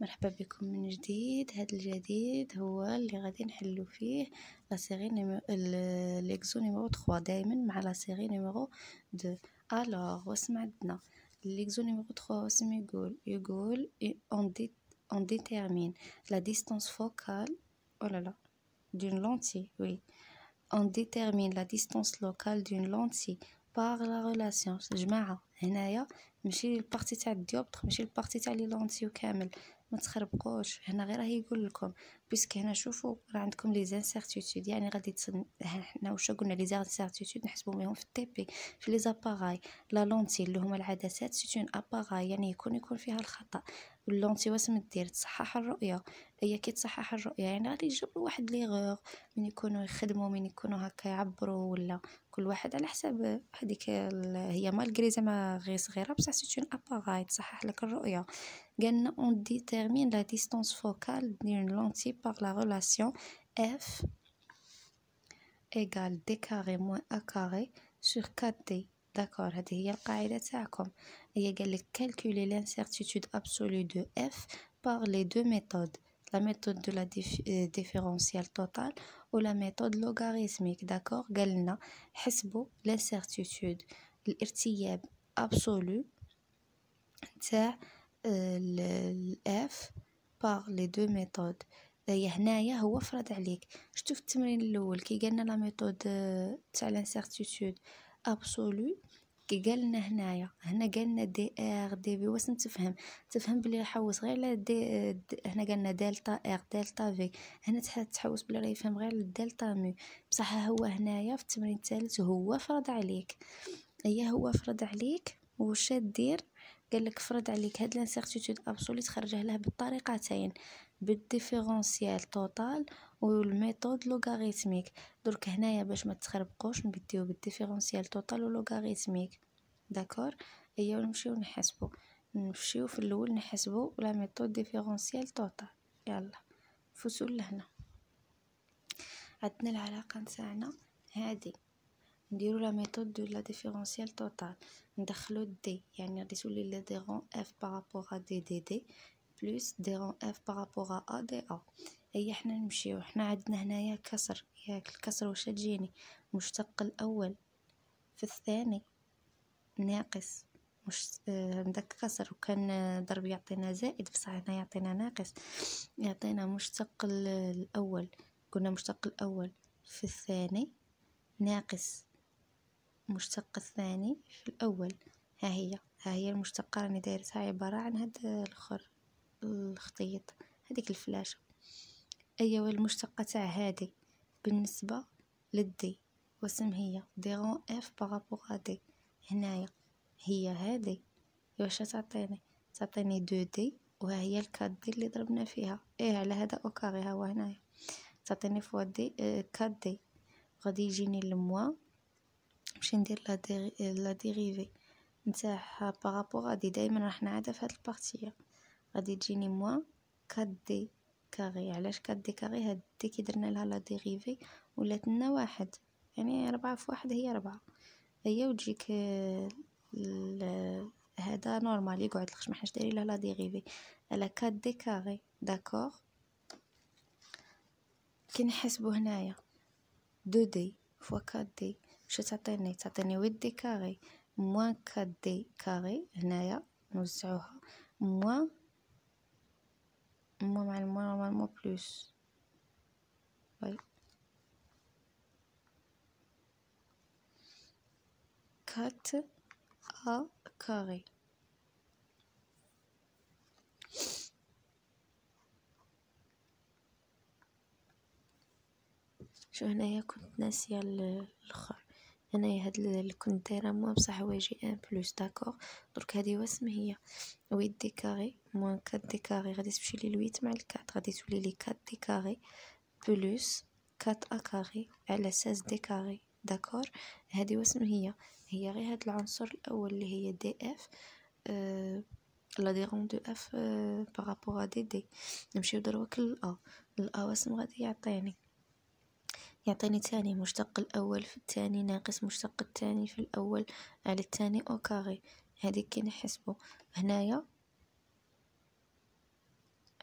مرحبا بكم من جديد هذا الجديد هو اللي غادي نحلو فيه لا سيري نيميرو ليكزو نيميرو 3 دائما مع لا سيري نيميرو 2 الوغ واسمع عندنا ليكزو نيميرو 3 واسم يقول يقول اون دي اون ديتيرمين لا ديستانس فوكال او لا لا دون لونتي وي اون ديتيرمين لا ديستانس لوكال دون لونتي بار لا ريلاسيون جماعه هنايا ماشي البارتي تاع الديوبتر ماشي البارتي تاع لي لونتيو كامل ما تخربقوش هنا غير راه يقول لكم بيسك هنا شوفوا راه عندكم لي زانسيرتيتود يعني غادي تصن حنا واش قلنا لي زانسيرتيتود نحسبو بهم في التي بي في لي زاباغاي لا لونتي اللي هما العدسات سيتون اباغاي يعني يكون يكون فيها الخطا واللونتي واش مدير تصحح الرؤيه هي كي تصحح الرؤيه يعني غادي يجبروا واحد غور من يكونوا يخدموا من يكونوا هكا يعبروا ولا كل واحد على حساب هذيك هي مالغري زعما غير صغيره بصح سي اون اباغاي تصحح لك الرؤيه قالنا اون ديتيرمين لا ديستانس فوكال دون لونتي بار لا ريلاسيون اف ايغال دي كاري موان ا كاري سور 4 دي داكور هذه هي القاعده تاعكم هي قال لك كالكولي لانسيرتيتود ابسولو دو اف بار لي دو ميثود la méthode de la dif euh, différentielle totale ou la méthode logarithmique d'accord قالنا حسبوا l'incertitude الارتياب absolu تاع الاف par les deux méthodes هنايا هو فرض عليك شفتوا في التمرين الاول كي قالنا لا ميثود تاع لانسيرتيتود ابسولو كي قالنا هنايا هنا قالنا دي ار دي بي واش نتفهم تفهم بلي حوس غير على دي, دي هنا قالنا دلتا ار دلتا في هنا تحوس بلي راه يفهم غير دلتا مي بصح هو هنايا في التمرين الثالث هو فرض عليك هي هو فرض عليك واش دير قال لك فرض عليك هاد لانسيرتيتود ابسولي تخرجه له بالطريقتين بالديفيرونسيال توتال والميثود لوغاريتميك درك هنايا باش ما تخربقوش نبديو بالديفيرونسيال توتال ولوغاريتميك داكور ايوا نمشيو نحسبو نمشيو في الاول نحسبو لا ميثود ديفيرونسيال توتال يلا فوسو لهنا عندنا العلاقه نتاعنا هادي نديرو لا ميثود دو لا ديفيرونسيال توتال ندخلو دي يعني غادي تولي لا ديغون اف بارابور ا دي دي دي بلس ديغون اف بارابور ا دي ا أي إحنا نمشيو عدنا عندنا هنايا كسر ياك الكسر واش تجيني المشتق الأول في الثاني ناقص مش آه، عندك كسر وكان آه، ضرب يعطينا زائد بصح هنا يعطينا ناقص يعطينا مشتق الأول قلنا مشتق الأول في الثاني ناقص مشتق الثاني في الأول ها هي ها هي المشتقة راني دايرتها عبارة عن هاد آه، الأخر الخطيط هذيك الفلاشة أيوا المشتقة تاع هادي بالنسبة للدي وسم هي دي غون اف باغابوغ دي هنايا هي هادي واش تعطيني تعطيني دو دي وها هي الكاد دي اللي ضربنا فيها ايه على هذا او كاري ها هو هنايا تعطيني فوا دي آه، كاد دي غادي يجيني الموا نمشي ندير لا ديريفي نتاع باغابوغ دي دائما راح نعاد في هاد البارتي غادي تجيني موا كاد دي كاغي علاش كدي كاغي هاد دي كي درنا لها لا ديغيفي ولات لنا واحد يعني ربعة في واحد هي ربعة هي وتجيك هذا نورمال يقعد لخش محاش داري لها لا ديغيفي على 4 دي كاغي داكوغ كي نحسبو هنايا دو دي فوا 4 دي واش تعطيني تعطيني 8 دي كاغي موان 4 دي كاغي هنايا نوزعوها موان moi normalement, normalement plus. Oui. 4 a carré. شو هنايا كنت ناسية الاخر انايا هاد اللي كنت دايره موان بصح حوايجي ان بلوس داكور درك هادي واسم هي ويت دي كاري موان كات دي كاري غادي تمشي لي الويت مع الكات غادي تولي لي كات دي كاري بلوس كات ا كاري على ساس دي كاري داكور هادي واسم هي هي غير هاد العنصر الاول اللي هي دي اف دي آه، لاديرون دو اف بارابور آه، ا دي دي نمشيو دروك للا الا واسم غادي يعطيني يعطيني تاني مشتق الأول في التاني ناقص مشتق التاني في الأول على التاني أو كاغي هذي كي نحسبو هنايا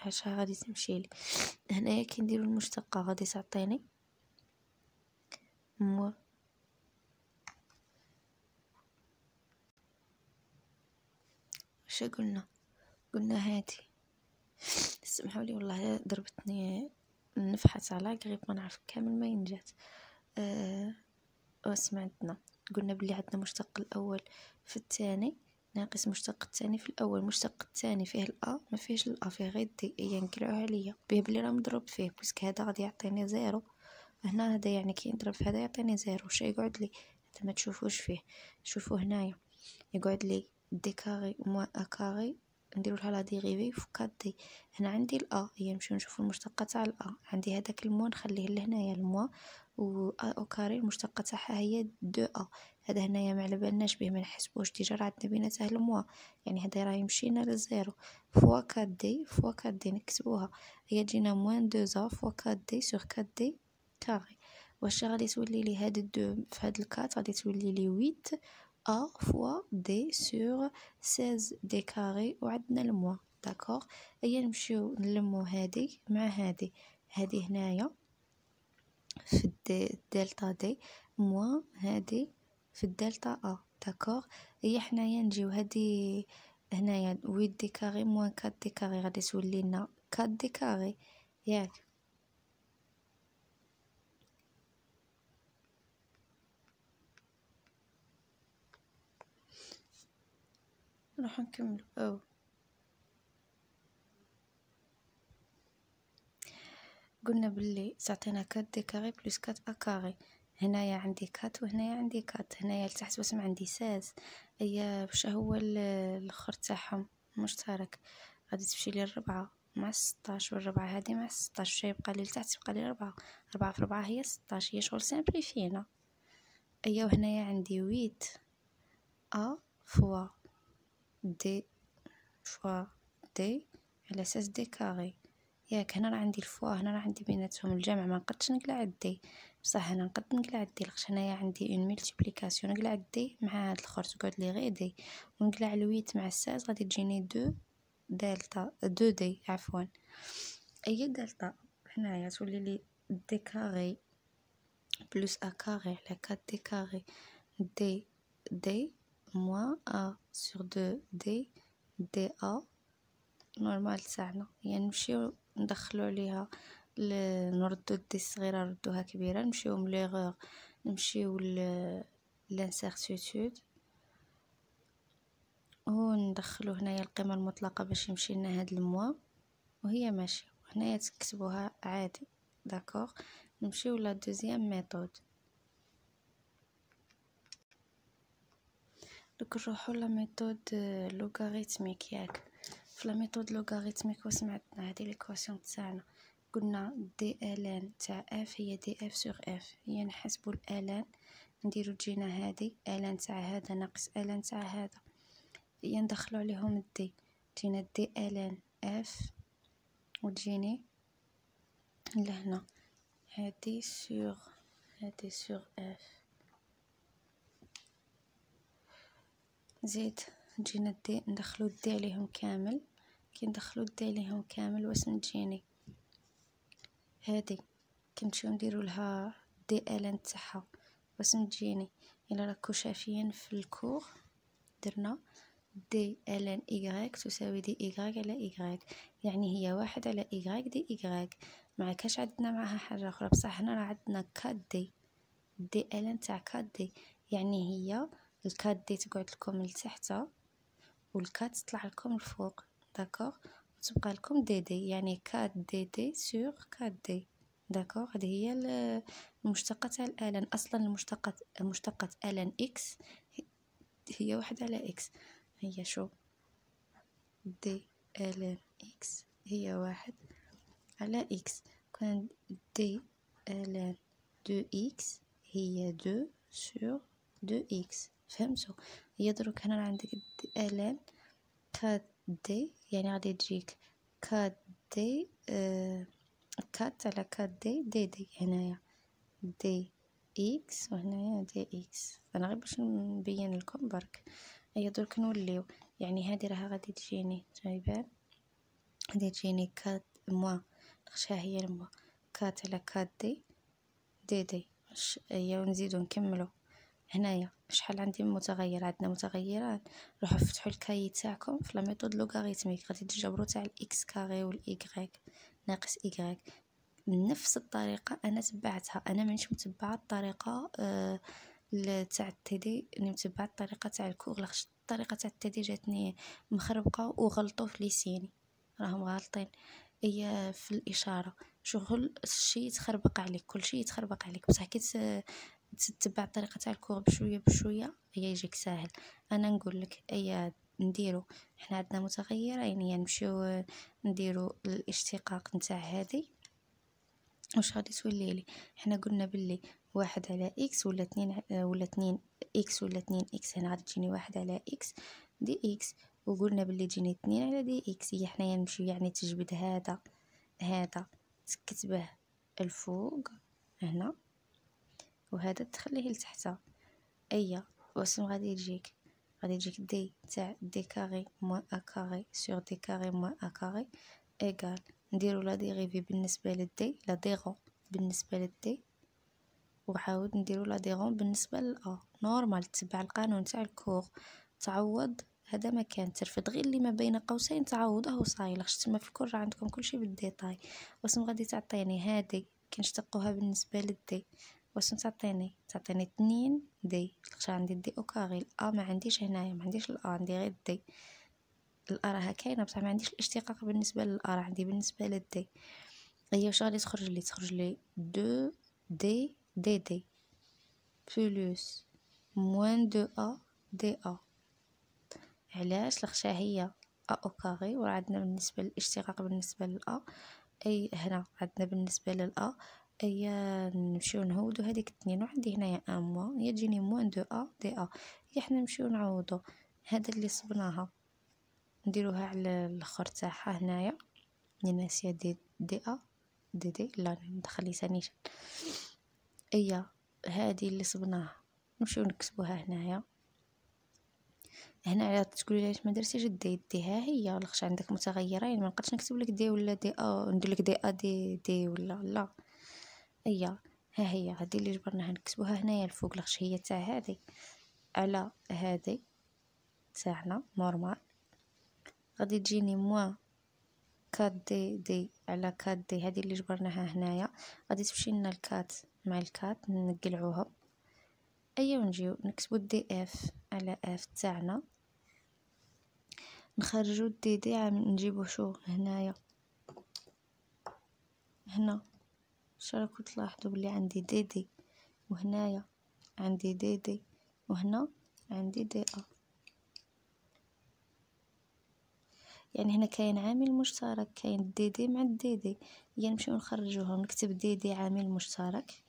عشرة غادي تمشيلي هنايا كي نديرو المشتقة غادي تعطيني مو شا قلنا قلنا هادي سمحوا لي والله ضربتني نفحت على غير ما نعرف كامل ما نجات أه واسم عندنا قلنا بلي عندنا مشتق الاول في الثاني ناقص مشتق الثاني في الاول مشتق الثاني فيه الا ما فيهش الا فيه غير دي اي نقلعوها عليا بيه بلي راه مضروب فيه بوزك هذا غادي يعطيني زيرو هنا هذا يعني كي نضرب في هذا يعطيني زيرو واش يقعد لي ما تشوفوش فيه شوفوا هنايا يقعد لي دي كاري موان ا كاري نديرو لها لا ديغيفي في فكات دي هنا عندي الا هي نمشيو نشوفو المشتقه تاع الا عندي هذاك الموا نخليه لهنايا الموا و او كاري المشتقه تاعها هي دو ا هذا هنايا ما على بالناش به ما نحسبوش ديجا راه عندنا بيناته الموا يعني هذا راه يمشينا للزيرو فوا 4 دي فوا 4 دي نكتبوها هي تجينا موان دو ا فوا 4 دي سور 4 دي كاري واش غادي تولي لي هاد الدو في هاد الكات غادي تولي لي 8 A fois D sur 16 D كاري وعندنا الموا داكوغ أيا نمشيو نلمو هادي مع هادي هادي هنايا في الدي دلتا دي موا هادي في الدلتا أ داكوغ هي حنايا نجيو هادي هنايا ويت دي كاري موان كات دي كاري غادي تولي لنا كات دي كاري ياك راح نكمل او قلنا باللي تعطينا كات دي كاري بلس كات ا كاري هنايا عندي كات وهنايا عندي كات هنايا لتحت بسم عندي ساز ايا واش هو الاخر تاعهم مشترك غادي تمشي لي الربعة مع 16 والربعة هادي مع 16 شي يبقى لي لتحت يبقى لي ربعة ربعة في ربعة هي 16 هي شغل سامبليفينا ايا وهنايا عندي ويت ا فوا دي فوا دي على اساس دي كاري ياك هنا راه عندي الفوا هنا راه عندي بيناتهم الجمع ما نقدش نقلع دي بصح انا نقد نقلع دي لخاطش هنايا عندي اون ملتيبليكاسيون نقلع دي مع هاد الاخر تقعد لي غير دي ونقلع الويت مع الساس غادي تجيني دو دلتا دو دي عفوا اي دلتا هنايا تولي لي دي كاري بلوس ا كاري على 4 دي كاري دي دي موا ا سور دو دي دي ا نورمال تاعنا يعني نمشيو ندخلو عليها نردو دي صغيره نردوها كبيره نمشيو مليغور نمشيو ل لانسيرتيتود وندخلو هنايا القيمه المطلقه باش يمشي لنا هاد الموا وهي ماشي هنايا تكتبوها عادي داكوغ نمشيو لا دوزيام ميثود دوك نروحو لميثود لوغاريتميك ياك في لميثود لوغاريتميك وسمعتنا هادي ليكواسيون تاعنا قلنا دي ان تاع اف هي دي اف سور اف هي نحسبو الالان نديرو تجينا هادي ان تاع هذا ناقص ان تاع هذا هي ندخلو عليهم الدي تجينا دي ان اف وتجيني لهنا هادي سور هادي سور اف زيد نجي ندي ندخلو الدي عليهم كامل كي ندخلو الدي عليهم كامل واش نجيني هادي كنمشيو نديرو لها دي ان تاعها واش نجيني الا راكو شافين في الكور درنا دي ان ايغريك تساوي دي ايغريك على ايغريك يعني هي واحد على ايغريك دي ايغريك ما كاش عندنا معها حاجه اخرى بصح هنا راه عندنا كاد دي دي ان تاع كاد دي يعني هي الكات دي تقعد لكم لتحت والكات تطلع لكم الفوق داكوغ تبقى لكم دي دي يعني كات دي دي سور كات دي داكوغ هذه هي المشتقة تاع الالان اصلا المشتقة مشتقة الان اكس هي واحد على اكس هي شو دي الان اكس هي واحد على اكس كان دي الان دو اكس هي دو سور دو اكس فهمتوا هي دروك هنا عندك الان دي يعني غادي تجيك كادي آه، دي كات على كادي دي دي هنايا دي اكس وهنايا دي اكس انا غير باش نبين لكم برك هي دروك نوليو يعني هذه راه غادي تجيني شايفين غادي تجيني كات موا نخشها هي الموا كات على كات دي دي دي هي ونزيدو نكملو هنايا شحال عندي من متغير عندنا متغيرات روحوا فتحوا الكاي تاعكم في لا ميثود لوغاريتميك غادي تجبروا تاع الاكس كاري والايغريك ناقص ايغريك نفس الطريقه انا تبعتها انا مانيش متبعه الطريقه آه تاع التيدي اللي متبعه الطريقه تاع الكوغل الطريقه تاع التيدي جاتني مخربقه وغلطوا في ليسيني راهم غالطين هي في الاشاره شغل الشيء يتخربق عليك كل شيء يتخربق عليك بصح كي تتبع الطريقه تاع الكور بشويه بشويه هي يجيك ساهل انا نقول لك اي نديرو حنا عندنا متغيرين يعني نمشيو نديرو الاشتقاق نتاع هذه واش غادي تولي لي حنا قلنا باللي واحد على اكس ولا اثنين ولا اثنين اكس ولا اثنين اكس هنا غادي تجيني واحد على اكس دي اكس وقلنا باللي تجيني اثنين على دي اكس هي حنايا نمشيو يعني تجبد هذا هذا تكتبه الفوق هنا وهذا تخليه لتحت اي واسم غادي يجيك غادي يجيك دي تاع دي كاري موان ا كاري سور دي كاري موان ا كاري ايكال نديرو لا ديغيفي بالنسبه للدي لا ديغون بالنسبه للدي وعاود نديرو لا ديغون بالنسبه للا نورمال تبع القانون تاع الكور تعوض هذا ما كان ترفد غير اللي ما بين قوسين تعوضه وصايل خش تما في الكره عندكم كلشي بالديتاي واسم غادي تعطيني هادي كنشتقوها بالنسبه للدي واش متعطيني تعطيني تنين دي لقيت عندي دي اوكاري الا آه، ما عنديش هنايا ما عنديش الا عندي غير دي الا راه كاينه بصح ما عنديش الاشتقاق بالنسبه للا راه عندي بالنسبه للدي هي واش غادي تخرج لي تخرج لي دو دي دي دي بلوس موان دو ا دي ا علاش لخشا هي ا اوكاري وعندنا وراه عندنا بالنسبه للاشتقاق بالنسبه للا اي هنا عندنا بالنسبه للا اي نمشيو نعوضو هذيك التنين وعندي هنايا موان يا تجيني موان دو ا دي ا يا حنا نمشيو نعوضو هذا اللي صبناها نديروها على الاخر تاعها هنايا ناسيه دي دي ا دي دي لا ندخل سانيش اي هادي اللي صبناها نمشيو نكتبوها هنايا هنا على تقولي ليش ما درتيش دي دي ها هي لاخش عندك متغيرين ما نقدرش نكتب لك دي ولا دي ا ندير لك دي ا دي دي ولا لا هي ها هي هذه اللي جبرناها نكتبوها هنايا الفوق الغشيه تاع هذه على هذه تاعنا نورمال غادي تجيني موان كات دي دي على كات دي هذه اللي جبرناها هنايا غادي تمشي لنا الكات مع الكات نقلعوها ايا ونجيو نكتبو دي اف على اف تاعنا نخرجو الدي دي عام نجيبو شو هنايا هنا شراكم تلاحظوا بلي عندي دي دي وهنايا عندي دي دي وهنا عندي دي ا يعني هنا كاين عامل مشترك كاين دي دي مع دي دي يعني نمشيو نخرجوهم نكتب دي دي عامل مشترك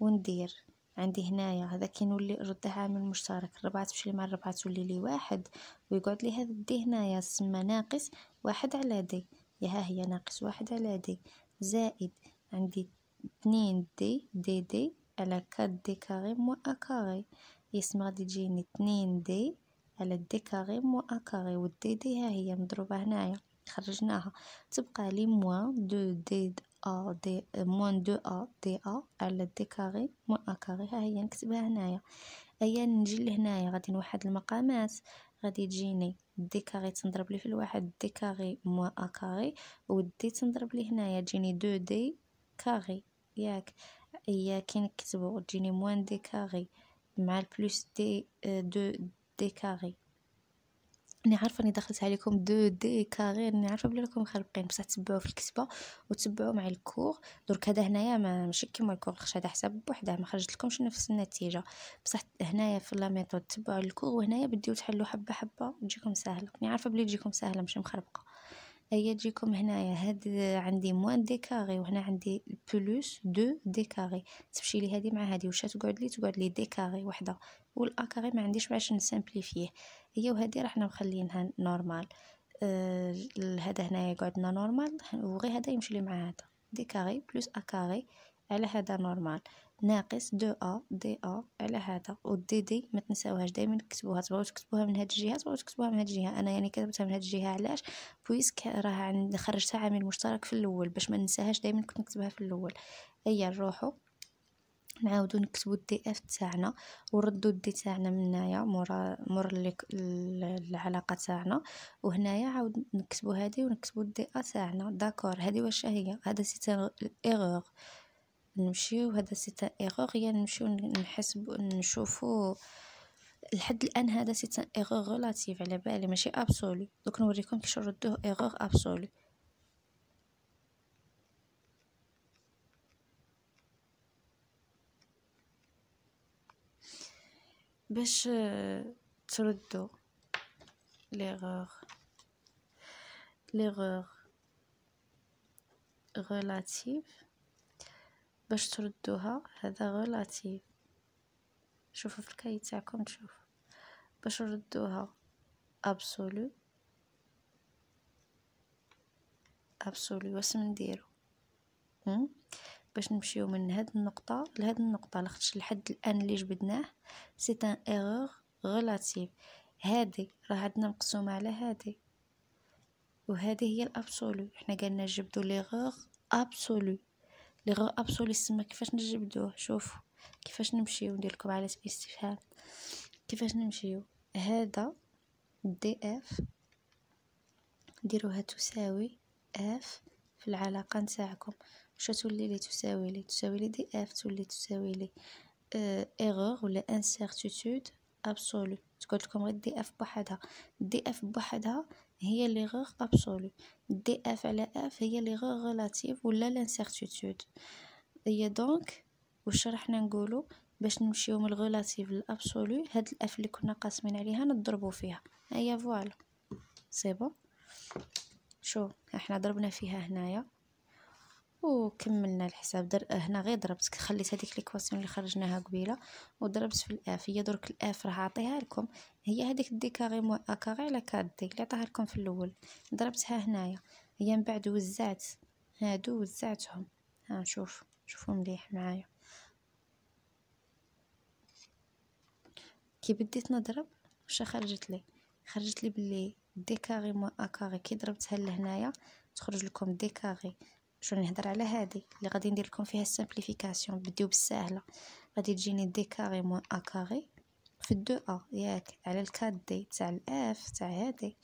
وندير عندي هنايا هذا كينولي رده عامل مشترك الربعة تمشي مع الربعة تولي لي واحد ويقعد لي هذا دي هنايا تسمى ناقص واحد على دي يا ها هي ناقص واحد على دي زائد عندي اتنين دي دي دي على كات دي كاري مو أ كاري يسمى غادي تجيني اتنين دي على دي كاري مو أ كاري والدي دي ها هي مضروبة هنايا خرجناها تبقى لي مو دو دي ا دي موان دو ا دي ا على دي كاري مو أ كاري ها هي نكتبها هنايا أيا نجي لهنايا غادي نوحد المقامات غادي تجيني دي كاري تنضرب لي في الواحد دي كاري مو أ كاري ودي تنضرب لي هنايا تجيني دو دي كاغي ياك هي كي نكتبو تجيني موان دي كاغي مع البلوس دي دو دي كاغي راني عارفه اني دخلت عليكم دو دي كاري راني عارفه بلي راكم خربقين بصح تبعوا في الكتبه وتبعوا مع الكور درك هذا هنايا ماشي كيما الكور خش هذا حساب بوحده ما خرجت لكمش نفس النتيجه بصح هنايا في لا ميثود تبعوا الكور وهنايا بديو تحلوا حبه حبه تجيكم سهله راني عارفه بلي تجيكم سهله ماشي مخربقه هيا تجيكم هنايا هاد عندي موان دي كاري وهنا عندي بلوس دو دي كاري تمشي لي هادي مع هادي واش تقعد لي تقعد لي دي كاري وحده والا كاري ما عنديش باش نسامبليفيه هي وهادي راحنا مخلينها نورمال آه، هذا هنايا يقعدنا نورمال وغير هذا يمشي لي مع هذا دي كاري بلوس ا كاري على هذا نورمال ناقص دو ا دي ا على هذا والدي دي ما تنساوهاش دائما كتبوها تبغاو تكتبوها من هاد الجهه تبغاو تكتبوها من هاد الجهه انا يعني كتبتها من هاد الجهه علاش بويسك راه عند خرجتها عامل مشترك في الاول باش ما ننساهاش دائما كنت نكتبها في الاول هيا نروحو نعاودو نكتبو الدي اف تاعنا وردو الدي تاعنا من هنايا مورا مور العلاقه تاعنا وهنايا عاود نكتبو هادي ونكتبو الدي ا تاعنا داكور هادي واش هي هذا سيتي ايغور نمشيو هذا سيت ايغور يا نمشيو نحسبو نشوفو لحد الان هذا سيت ايغور ريلاتيف على بالي ماشي ابسولي دوك نوريكم كيفاش نردوه ايغور ابسولي باش آه، تردو ليغور ليغور relative باش تردوها هذا غلاتيف شوفوا في الكاي تاعكم تشوف باش ردوها ابسولو ابسولو واش نديرو باش نمشيو من هاد النقطة لهاد النقطة لاخاطش لحد الآن اللي جبدناه سي ان ايرور غلاتيف هادي راه عندنا مقسومة على هادي وهذه هي الابسولو حنا قالنا جبدو ليغور ابسولو لي غير ابسولي السما كيفاش نجبدوه شوفوا كيفاش نمشيو ندير لكم علامه استفهام كيفاش نمشيو هذا دي اف ديروها تساوي اف في العلاقه نتاعكم واش تولي لي تساوي لي تساوي لي دي اف تولي تساوي لي اه ايغور ولا انسيرتيتود ابسولو تقول لكم غير دي اف بوحدها دي اف بوحدها هي غوغ ابسولو دي اف على اف هي غوغ غولاتيف ولا لانسيرتيتود هي دونك واش راحنا نقولو باش نمشيو من الغولاتيف للابسولو هاد الاف اللي كنا قاسمين عليها نضربو فيها هيا فوالا سي بون شو احنا ضربنا فيها هنايا وكملنا الحساب در هنا غير ضربت خليت هذيك ليكواسيون اللي خرجناها قبيله وضربت في الاف هي درك الاف راه عاطيها لكم هي هذيك دي كاغي مو ا كاغي لا كاد دي اللي عطاها لكم في الاول ضربتها هنايا هي من بعد وزعت هادو وزعتهم ها شوف شوفوا مليح معايا كي بديت نضرب واش خرجت لي خرجت لي بلي دي كاغي مو ا كاغي كي ضربتها لهنايا تخرج لكم دي كاغي شنو نهضر على هذه اللي غادي ندير لكم فيها السامبليفيكاسيون بديو بالساهله غادي تجيني دي كاري مون ا كاري في الدو ا ياك على الكاد دي تاع الاف تاع هادي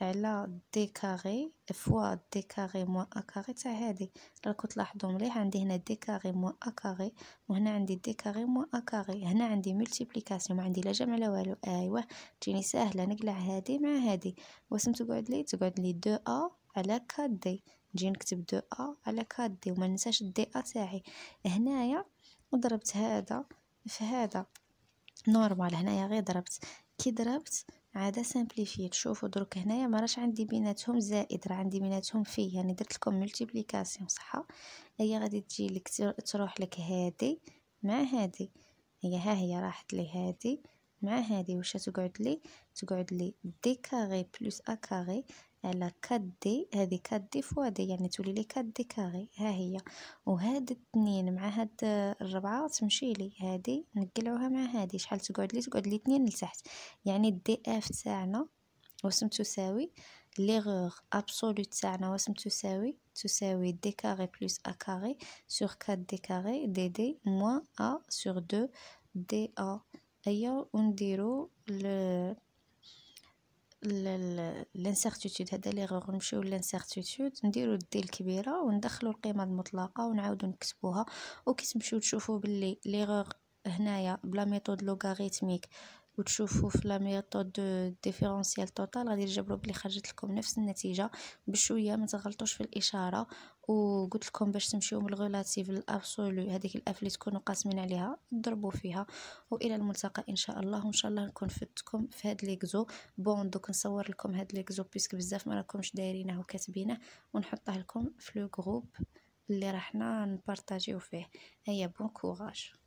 على دي كاري فوا دي كاري موان ا كاري تاع هادي راكم تلاحظوا مليح عندي هنا دي كاري موان ا كاري وهنا عندي دي كاري موان ا كاري هنا عندي ملتيبليكاسيون ما عندي لا جمع لا والو ايوه تجيني ساهله نقلع هادي مع هادي واسم تقعد لي تقعد لي دو ا على كاد دي نجي نكتب دو ا على كادي وما ننساش الدي ا تاعي هنايا ضربت هذا في هذا نورمال هنايا غير ضربت كي ضربت عاده سامبليفي تشوفوا درك هنايا ما راش عندي بيناتهم زائد راه عندي بيناتهم في يعني درت لكم ملتيبليكاسيون صح هي غادي تجي لك تروح لك هادي مع هادي هي ها هي راحت لي هادي مع هادي واش تقعد لي تقعد لي دي كاري بلس ا كاري على كدي هذه كدي فوادي يعني تولي لي كدي كاغي ها هي وهاد الاثنين مع هاد الربعه تمشي لي هادي نقلعوها مع هادي شحال تقعد لي تقعد لي اثنين لتحت يعني الدي اف تاعنا وسم تساوي ليغور ابسولوت تاعنا وسم تساوي تساوي دي كاري بلس ا كاري سور 4 دي كاري دي دي موان ا سور 2 دي ا ايا ونديرو لانسيرتيتود هذا لي غور نمشيو لانسيرتيتود نديرو الدي الكبيره وندخلو القيمه المطلقه ونعاودو نكتبوها وكي تمشيو تشوفو باللي لي غور هنايا بلا ميثود لوغاريتميك وتشوفوا في لا ميثود ديفيرونسيال توتال غادي تجبروا بلي خرجت لكم نفس النتيجه بشويه ما تغلطوش في الاشاره وقلت لكم باش تمشيو من الغولاتيف للابسولو هذيك الاف اللي تكونوا قاسمين عليها ضربوا فيها والى الملتقى ان شاء الله وان شاء الله نكون فدتكم في هاد ليكزو بون دوك نصور لكم هاد ليكزو بيسك بزاف ما راكمش دايرينه وكاتبينه ونحطه لكم في لو جروب اللي راحنا نبارطاجيو فيه هيا بون كوراج